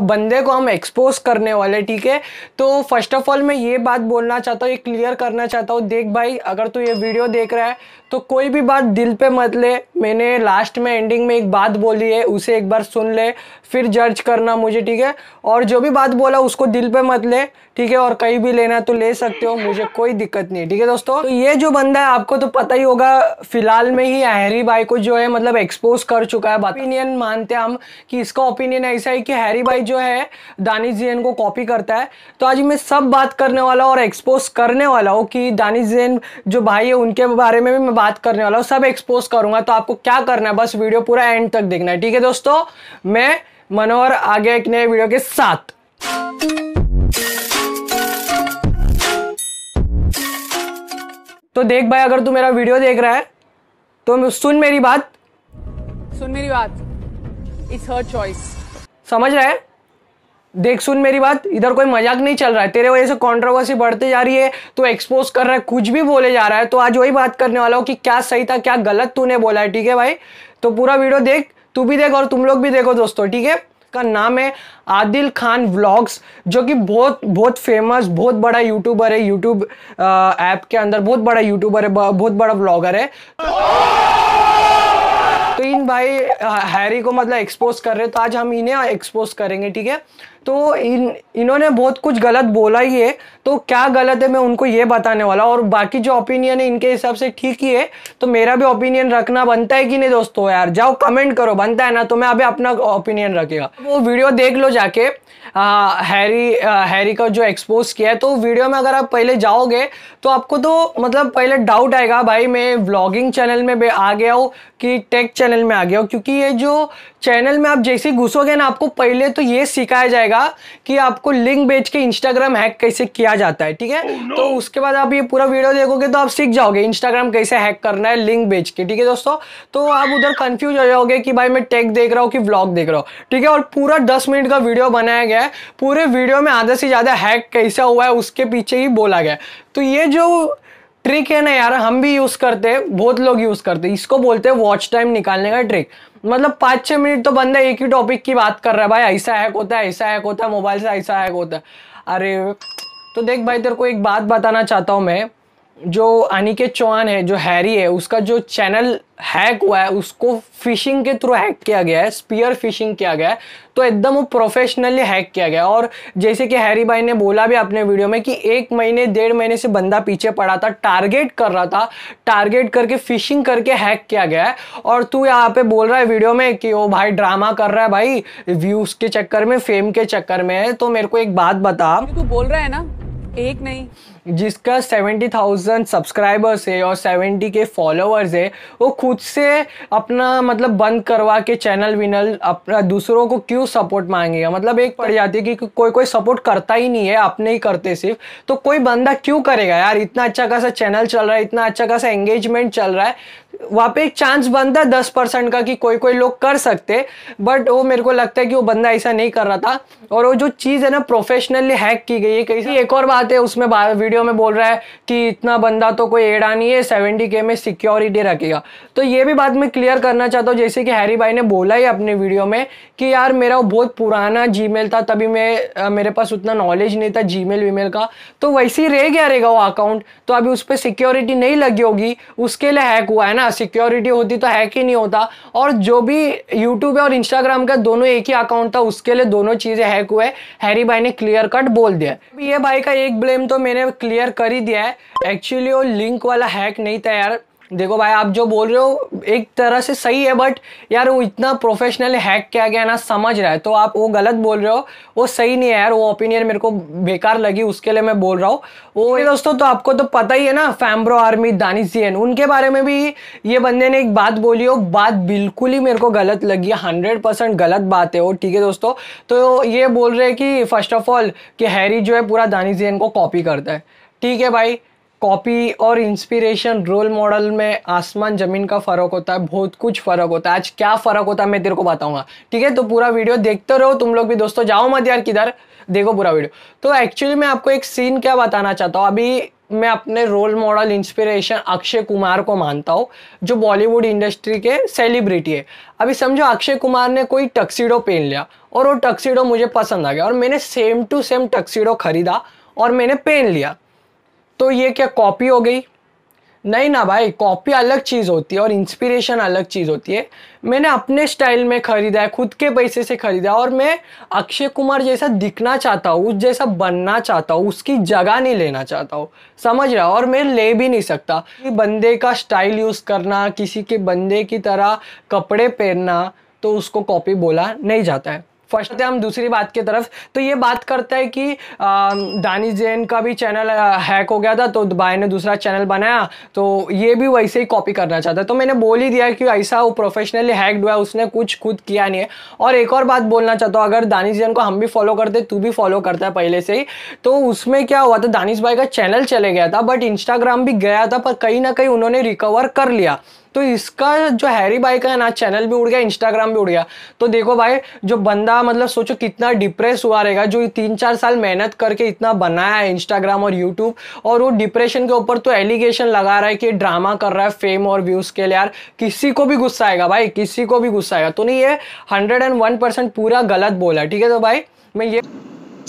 बंदे को हम एक्सपोज करने वाले ठीक है तो फर्स्ट ऑफ ऑल मैं ये बात बोलना चाहता हूँ ये क्लियर करना चाहता हूँ देख भाई अगर तू ये वीडियो देख रहा है तो कोई भी बात दिल पे मत ले मैंने लास्ट में एंडिंग में एक बात बोली है उसे एक बार सुन ले फिर जज करना मुझे ठीक है और जो भी बात बोला उसको दिल पे मत ले ठीक है और कहीं भी लेना तो ले सकते हो मुझे कोई दिक्कत नहीं ठीक है दोस्तों तो ये जो बंदा है आपको तो पता ही होगा फिलहाल में ही हैरी भाई को जो है मतलब एक्सपोज कर चुका है ओपिनियन मानते हैं हम कि इसका ओपिनियन ऐसा है कि हैरी भाई जो है दानिश जैन को कॉपी करता है तो आज मैं सब बात करने वाला हूँ और एक्सपोज करने वाला हूँ कि दानिश जैन जो भाई है उनके बारे में भी मैं बात करने वाला हूँ सब एक्सपोज करूंगा तो आपको क्या करना है बस वीडियो पूरा एंड तक देखना है ठीक है दोस्तों मैं मनोहर आगे एक नए वीडियो के साथ तो देख भाई अगर तू मेरा वीडियो देख रहा है तो सुन मेरी बात सुन मेरी बात इट्स हर चॉइस समझ रहा है देख सुन मेरी बात इधर कोई मजाक नहीं चल रहा है तेरे वजह से कंट्रोवर्सी बढ़ती जा रही है तो एक्सपोज कर रहा है कुछ भी बोले जा रहा है तो आज वही बात करने वाला हूँ कि क्या सही था क्या गलत तूने बोला है ठीक है भाई तो पूरा वीडियो देख तू भी देख और तुम लोग भी देखो दोस्तों ठीक है का नाम है आदिल खान व्लॉग्स जो कि बहुत बहुत फेमस बहुत बड़ा यूट्यूबर है यूट्यूब ऐप के अंदर बहुत बड़ा यूट्यूबर है बहुत बड़ा ब्लॉगर है तो इन भाई हैरी को मतलब एक्सपोज कर रहे तो आज हम इन्हें एक्सपोज करेंगे ठीक है तो इन इन्होंने बहुत कुछ गलत बोला ही है तो क्या गलत है मैं उनको ये बताने वाला और बाकी जो ओपिनियन है इनके हिसाब से ठीक ही है तो मेरा भी ओपिनियन रखना बनता है कि नहीं दोस्तों यार जाओ कमेंट करो बनता है ना तो मैं अभी अपना ओपिनियन रखेगा वो वीडियो देख लो जाके आ, हैरी आ, हैरी का जो एक्सपोज किया है तो वीडियो में अगर आप पहले जाओगे तो आपको तो मतलब पहले डाउट आएगा भाई मैं व्लॉगिंग चैनल में आ गया हूँ कि टेक चैनल में आ गया हूँ क्योंकि ये जो चैनल में आप जैसे घुसोगे ना आपको पहले तो ये सिखाया जाएगा कि आपको लिंक बेच के इंस्टाग्राम हैक कैसे किया जाता है ठीक है oh, no. तो उसके बाद आप ये पूरा वीडियो देखोगे तो आप सीख जाओगे इंस्टाग्राम कैसे हैक करना है लिंक बेच के ठीक है दोस्तों तो आप उधर कन्फ्यूज हो जाओगे कि भाई मैं टेक देख रहा हूँ कि ब्लॉग देख रहा हूँ ठीक है और पूरा दस मिनट का वीडियो बनाया गया है पूरे वीडियो में आधा से ज़्यादा हैक कैसा हुआ है उसके पीछे ही बोला गया तो ये जो ट्रिक है ना यार हम भी यूज करते हैं बहुत लोग यूज करते हैं इसको बोलते हैं वॉच टाइम निकालने का ट्रिक मतलब पाँच छः मिनट तो बंदा एक ही टॉपिक की बात कर रहा है भाई ऐसा हैक होता है ऐसा हैक होता है मोबाइल से ऐसा हैक होता है अरे तो देख भाई तेरे को एक बात बताना चाहता हूँ मैं जो अनिकेत चौहान है जो हैरी है उसका जो चैनल हैक हुआ है उसको फिशिंग के थ्रू हैक किया गया है स्पीयर फिशिंग किया गया है तो एकदम वो प्रोफेशनली हैक किया गया और जैसे कि हैरी भाई ने बोला भी अपने वीडियो में कि एक महीने डेढ़ महीने से बंदा पीछे पड़ा था टारगेट कर रहा था टारगेट करके फिशिंग करके हैक किया गया है और तू यहाँ पे बोल रहा है वीडियो में कि वो भाई ड्रामा कर रहा है भाई व्यूज के चक्कर में फेम के चक्कर में तो मेरे को एक बात बता तू बोल रहा है ना एक नहीं जिसका सेवेंटी थाउजेंड सब्सक्राइबर्स है और सेवेंटी के फॉलोअर्स है वो खुद से अपना मतलब बंद करवा के चैनल विनल अपना दूसरों को क्यों सपोर्ट मांगेगा मतलब एक पड़ जाती है कि, कि कोई कोई सपोर्ट करता ही नहीं है अपने ही करते सिर्फ तो कोई बंदा क्यों करेगा यार इतना अच्छा खासा चैनल चल रहा है इतना अच्छा खासा एंगेजमेंट चल रहा है वहाँ पे एक चांस बनता है दस परसेंट का कि कोई कोई लोग कर सकते बट वो मेरे को लगता है कि वो बंदा ऐसा नहीं कर रहा था और वो जो चीज़ है ना प्रोफेशनली हैक की गई है कैसी एक और बात है उसमें वीडियो में बोल रहा है कि इतना बंदा तो कोई एड़ा नहीं है सेवेंटी के में सिक्योरिटी रखेगा तो ये भी बात मैं क्लियर करना चाहता हूँ जैसे कि हैरी भाई ने बोला ही अपने वीडियो में कि यार मेरा वो बहुत पुराना जी था तभी मैं मेरे पास उतना नॉलेज नहीं था जी मेल वीमेल का तो वैसे ही रह गया रहेगा वो अकाउंट तो अभी उस पर सिक्योरिटी नहीं लगी होगी उसके लिए हैक हुआ है ना सिक्योरिटी होती तो हैक ही नहीं होता और जो भी यूट्यूब और इंस्टाग्राम का दोनों एक ही अकाउंट था उसके लिए दोनों चीज़ें हैक हुए हैरी भाई ने क्लियर कट बोल दिया ये भाई का एक ब्लेम तो मैंने क्लियर कर ही दिया है एक्चुअली वो लिंक वाला हैक नहीं था यार देखो भाई आप जो बोल रहे हो एक तरह से सही है बट यार वो इतना प्रोफेशनल हैक किया गया ना समझ रहा है तो आप वो गलत बोल रहे हो वो सही नहीं है यार वो ओपिनियन मेरे को बेकार लगी उसके लिए मैं बोल रहा हूँ वो दोस्तों तो आपको तो पता ही है ना फैम्ब्रो आर्मी दानिश उनके बारे में भी ये बंदे ने एक बात बोली हो बात बिल्कुल ही मेरे को गलत लगी हंड्रेड परसेंट गलत बात है वो ठीक है दोस्तों तो ये बोल रहे हैं कि फर्स्ट ऑफ ऑल कि हैरी जो है पूरा दानिश को कॉपी करता है ठीक है भाई कॉपी और इंस्पिरेशन रोल मॉडल में आसमान ज़मीन का फ़र्क होता है बहुत कुछ फ़र्क होता है आज क्या फ़र्क होता है मैं तेरे को बताऊंगा ठीक है तो पूरा वीडियो देखते रहो तुम लोग भी दोस्तों जाओ मत यार किधर देखो पूरा वीडियो तो एक्चुअली मैं आपको एक सीन क्या बताना चाहता हूँ अभी मैं अपने role model inspiration Akshay Kumar को मानता हूँ जो बॉलीवुड इंडस्ट्री के सेलिब्रिटी है अभी समझो अक्षय कुमार ने कोई टक्सीडो पहन लिया और वो टक्सीडो मुझे पसंद आ गया और मैंने सेम टू सेम टक्सीडो खरीदा और मैंने पहन लिया तो ये क्या कॉपी हो गई नहीं ना भाई कॉपी अलग चीज़ होती है और इंस्पिरेशन अलग चीज़ होती है मैंने अपने स्टाइल में ख़रीदा है खुद के पैसे से ख़रीदा और मैं अक्षय कुमार जैसा दिखना चाहता हूँ उस जैसा बनना चाहता हूँ उसकी जगह नहीं लेना चाहता हूँ समझ रहा और मैं ले भी नहीं सकता कि बंदे का स्टाइल यूज़ करना किसी के बंदे की तरह कपड़े पहनना तो उसको कॉपी बोला नहीं जाता है फर्स्ट आते हम दूसरी बात की तरफ तो ये बात करता है कि दानिश जैन का भी चैनल हैक हो गया था तो भाई ने दूसरा चैनल बनाया तो ये भी वैसे ही कॉपी करना चाहता है तो मैंने बोल ही दिया कि ऐसा वो प्रोफेशनली हैक्ड हुआ उसने कुछ खुद किया नहीं है और एक और बात बोलना चाहता हूँ अगर दानिश जैन को हम भी फॉलो करते तू भी फॉलो करता है पहले से ही तो उसमें क्या हुआ था दानिश भाई का चैनल चले गया था बट इंस्टाग्राम भी गया था पर कहीं ना कहीं उन्होंने रिकवर कर लिया तो इसका जो हैरी भाई का ना चैनल भी उड़ गया इंस्टाग्राम भी उड़ गया तो देखो भाई जो बंदा मतलब सोचो कितना डिप्रेस हुआ रहेगा जो तीन चार साल मेहनत करके इतना बनाया है इंस्टाग्राम और यूट्यूब और वो डिप्रेशन के ऊपर तो एलिगेशन लगा रहा है कि ड्रामा कर रहा है फेम और व्यूज़ के लिए यार किसी को भी गुस्सा आएगा भाई किसी को भी गुस्सा आएगा तो नहीं ये हंड्रेड एंड वन परसेंट पूरा गलत बोला ठीक है तो भाई मैं ये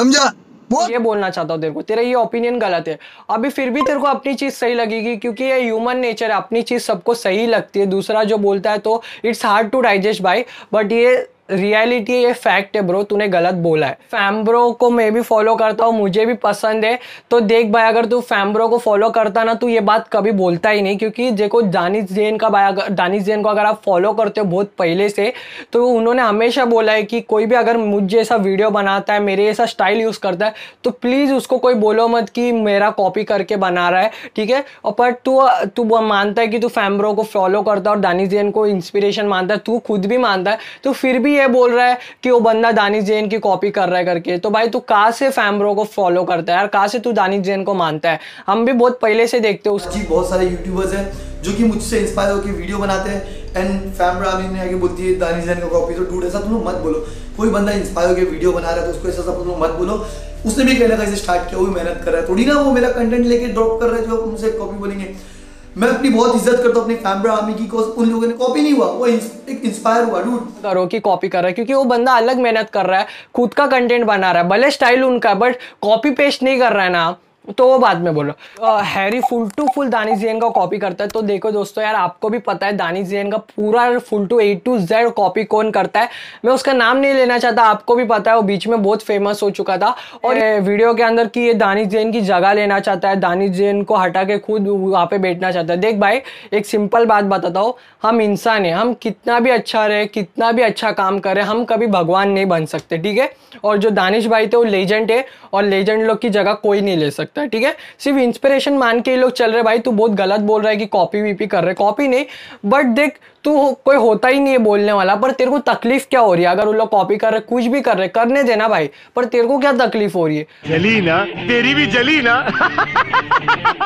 समझा ये बोलना चाहता हूँ तेरे को तेरा ये ओपिनियन गलत है अभी फिर भी तेरे को अपनी चीज सही लगेगी क्योंकि ये ह्यूमन नेचर है अपनी चीज सबको सही लगती है दूसरा जो बोलता है तो इट्स हार्ड टू डाइजेस्ट भाई बट ये रियलिटी ये फैक्ट है ब्रो तूने गलत बोला है फैम्ब्रो को मैं भी फॉलो करता हूँ मुझे भी पसंद है तो देख भाई अगर तू फैम्ब्रो को फॉलो करता ना तू तो ये बात कभी बोलता ही नहीं क्योंकि देखो दानिश जैन का भाई अगर दानिश जैन को अगर आप फॉलो करते हो बहुत पहले से तो उन्होंने हमेशा बोला है कि कोई भी अगर मुझ जैसा वीडियो बनाता है मेरे जैसा स्टाइल यूज़ करता है तो प्लीज़ उसको कोई बोलो मत कि मेरा कॉपी करके बना रहा है ठीक है और पर तू तू मानता है कि तू फैम्ब्रो को फॉलो करता है और दानिश जैन को इंस्पिरेशन मानता है तू खुद भी मानता है तो फिर भी ये बोल रहा है कि वो बंदा दानिश जैन की कॉपी कर रहा है करके तो भाई तू कहाँ से फैमरो को फॉलो करता है यार कहाँ से तू दानिश जैन को मानता है हम भी बहुत पहले से देखते हो उसकी बहुत सारे यूट्यूबर्स हैं जो कि मुझसे इंस्पायर होकर वीडियो बनाते हैं एंड फैमरा ने आगे बोलती है दानिश जैन का कॉपी तो डूड ऐसा तुम मत बोलो कोई बंदा इंस्पायर होकर वीडियो बना रहा है तो उसको ऐसा सब तुम मत बोलो उसने भी कहना कहीं स्टार्ट किया वो मेहनत कर रहा है थोड़ी ना वो मेरा कंटेंट लेके ड्रॉप कर रहा है जो उनसे कॉपी बोलेंगे मैं अपनी बहुत इज्जत करता हूँ अपने फैमरा आर्मी की उन लोगों ने कॉपी नहीं हुआ वो एक इंस्पायर हुआ डूड करो कि कॉपी कर रहा है क्योंकि वो बंदा अलग मेहनत कर रहा है खुद का कंटेंट बना रहा है भले स्टाइल उनका बट कॉपी पेस्ट नहीं कर रहा है ना तो वो बाद में बोलो Harry full to full Danish Jain का कॉपी करता है तो देखो दोस्तों यार आपको भी पता है दानिश जैन का पूरा full to A to Z copy कौन करता है मैं उसका नाम नहीं लेना चाहता आपको भी पता है वो बीच में बहुत फेमस हो चुका था और वीडियो के अंदर की ये दानिश जैन की जगह लेना चाहता है दानिश जैन को हटा के खुद वहाँ पे बैठना चाहता है देख भाई एक सिंपल बात बताता हूँ हम इंसान है हम कितना भी अच्छा रहे कितना भी अच्छा काम करें हम कभी भगवान नहीं बन सकते ठीक है और जो दानिश भाई थे वो लेजेंड है और लेजेंड लोग की जगह कोई नहीं ले सकता सकता है ठीक है सिर्फ इंस्पिरेशन मान के ये लोग चल रहे भाई तू बहुत गलत बोल रहा है कि कॉपी वीपी कर रहे कॉपी नहीं बट देख तू कोई होता ही नहीं है बोलने वाला पर तेरे को तकलीफ क्या हो रही है अगर वो लोग कॉपी कर रहे कुछ भी कर रहे करने देना भाई पर तेरे को क्या तकलीफ हो रही है जली ना तेरी भी जली ना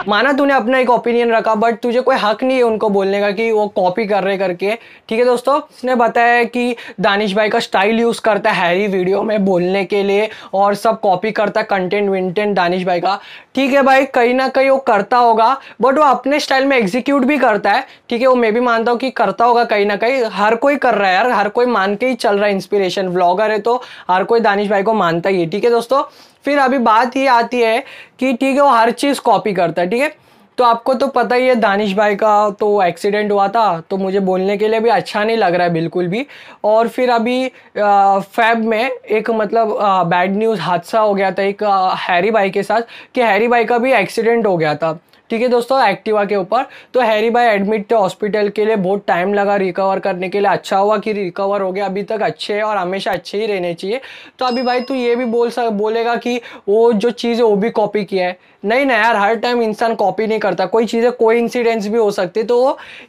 माना तूने अपना एक ओपिनियन रखा बट तुझे कोई हक नहीं है उनको बोलने का कि वो कॉपी कर रहे करके ठीक है दोस्तों उसने बताया कि दानिश भाई का स्टाइल यूज करता है हैरी वीडियो में बोलने के लिए और सब कॉपी करता है कंटेंट विंटेंट दानिश भाई का ठीक है भाई कहीं ना कहीं वो करता होगा बट वो अपने स्टाइल में एग्जीक्यूट भी करता है ठीक है वो मैं भी मानता हूँ कि करता देखा होगा कहीं ना कहीं हर कोई कर रहा है यार हर कोई मान के ही चल रहा है इंस्पिरेशन ब्लॉगर है तो हर कोई दानिश भाई को मानता ही है ठीक है दोस्तों फिर अभी बात ये आती है कि ठीक है वो हर चीज़ कॉपी करता है ठीक है तो आपको तो पता ही है दानिश भाई का तो एक्सीडेंट हुआ था तो मुझे बोलने के लिए भी अच्छा नहीं लग रहा है बिल्कुल भी और फिर अभी फैब में एक मतलब बैड न्यूज़ हादसा हो गया था एक हैरी भाई के साथ कि हैरी भाई का भी एक्सीडेंट हो गया था ठीक है दोस्तों एक्टिवा के ऊपर तो हैरी भाई एडमिट थे हॉस्पिटल के लिए बहुत टाइम लगा रिकवर करने के लिए अच्छा हुआ कि रिकवर हो गया अभी तक अच्छे है और हमेशा अच्छे ही रहने चाहिए तो अभी भाई तू ये भी बोल सक बोलेगा कि वो जो चीज़ है वो भी कॉपी किया है नहीं ना यार हर टाइम इंसान कॉपी नहीं करता कोई चीज़ें कोई इंसिडेंट्स भी हो सकते तो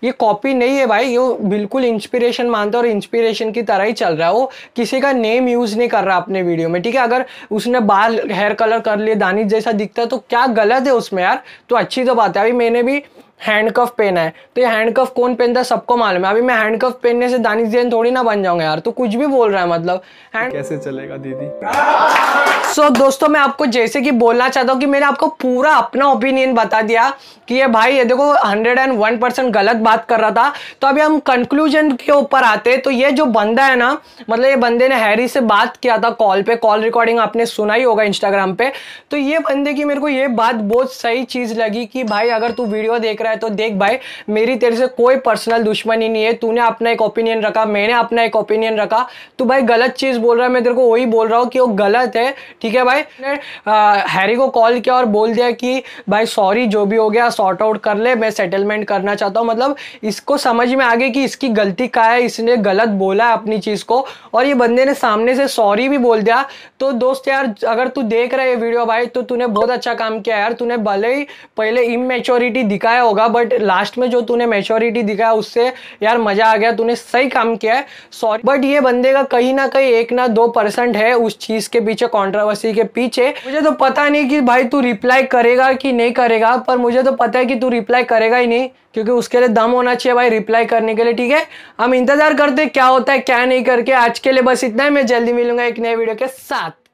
ये कॉपी नहीं है भाई ये बिल्कुल इंस्पिरेशन मानता है और इंस्पिरेशन की तरह ही चल रहा है वो किसी का नेम यूज़ नहीं कर रहा अपने वीडियो में ठीक है अगर उसने बाल हेयर कलर कर लिए दानिश जैसा दिखता है तो क्या गलत है उसमें यार तो अच्छी तो बात है अभी मैंने भी हैंडकफ पहना है तो ये हैंडकफ कौन पहनता है सबको मालूम है अभी मैं हैंडकफ पहनने से दानिश जैन थोड़ी ना बन जाऊंगा यार तो कुछ भी बोल रहा है मतलब हैंड कैसे चलेगा दीदी सो so, दोस्तों मैं आपको जैसे कि बोलना चाहता हूँ कि मैंने आपको पूरा अपना ओपिनियन बता दिया कि ये भाई ये देखो हंड्रेड एंड वन परसेंट गलत बात कर रहा था तो अभी हम कंक्लूजन के ऊपर आते हैं तो ये जो बंदा है ना मतलब ये बंदे ने हैरी से बात किया था कॉल पे कॉल रिकॉर्डिंग आपने सुना ही होगा इंस्टाग्राम पे तो ये बंदे की मेरे को ये बात बहुत सही चीज़ लगी कि भाई अगर तू वीडियो देख रहे रहा है तो देख भाई मेरी तेरे से कोई पर्सनल दुश्मनी नहीं है तूने अपना एक ओपिनियन रखा मैंने अपना एक ओपिनियन रखा तू भाई गलत चीज़ बोल रहा है मैं तेरे को वही बोल रहा हूँ कि वो गलत है ठीक है भाई हैरी को कॉल किया और बोल दिया कि भाई सॉरी जो भी हो गया सॉर्ट आउट कर ले मैं सेटलमेंट करना चाहता हूँ मतलब इसको समझ में आ गई कि इसकी गलती का है इसने गलत बोला है अपनी चीज़ को और ये बंदे ने सामने से सॉरी भी बोल दिया तो दोस्त यार अगर तू देख रहा है ये वीडियो भाई तो तूने बहुत अच्छा काम किया यार तूने भले ही पहले इमेच्योरिटी दिखाया होगा होगा बट लास्ट में जो तूने मेच्योरिटी दिखाया उससे यार मजा आ गया तूने सही काम किया है सॉरी बट ये बंदे का कहीं ना कहीं एक ना दो परसेंट है उस चीज के पीछे कॉन्ट्रोवर्सी के पीछे मुझे तो पता नहीं कि भाई तू रिप्लाई करेगा कि नहीं करेगा पर मुझे तो पता है कि तू रिप्लाई करेगा ही नहीं क्योंकि उसके लिए दम होना चाहिए भाई रिप्लाई करने के लिए ठीक है हम इंतजार करते क्या होता है क्या नहीं करके आज के लिए बस इतना ही मैं जल्दी मिलूंगा एक नए वीडियो के साथ